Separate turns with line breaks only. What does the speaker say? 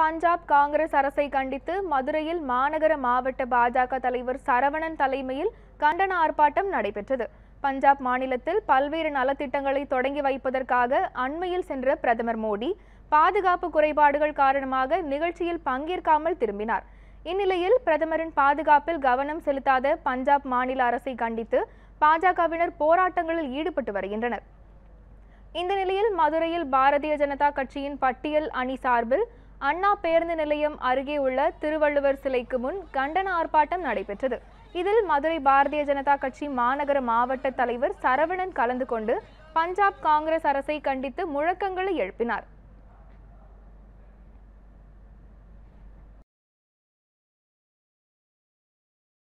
பஞ்சாப் காங்கிரஸ் அரசை கண்டித்து மதுரையில் மாநகர மாவட்ட பாஜக தலைவர் சரவணன் தலைமையில் கண்டன ஆர்ப்பாட்டம் நடைபெற்றது பஞ்சாப் மாநிலத்தில் பல்வேறு நலத்திட்டங்களை தொடங்கி வைப்பதற்காக அண்மையில் சென்ற பிரதமர் மோடி பாதுகாப்பு குறைபாடுகள் காரணமாக நிகழ்ச்சியில் பங்கேற்காமல் திரும்பினார் இந்நிலையில் பிரதமரின் பாதுகாப்பில் கவனம் செலுத்தாத பஞ்சாப் மாநில அரசை கண்டித்து பாஜகவினர் போராட்டங்களில் ஈடுபட்டு வருகின்றனர் இந்த நிலையில் மதுரையில் பாரதிய ஜனதா கட்சியின் பட்டியல் அணி சார்பில் அண்ணா பேருந்து நிலையம் அருகே உள்ள திருவள்ளுவர் சிலைக்கு முன் கண்டன ஆர்ப்பாட்டம் நடைபெற்றது இதில் மதுரை பாரதிய ஜனதா கட்சி மாநகர மாவட்ட தலைவர் சரவணன் கலந்து கொண்டு பஞ்சாப் காங்கிரஸ் அரசை கண்டித்து முழக்கங்களை எழுப்பினார்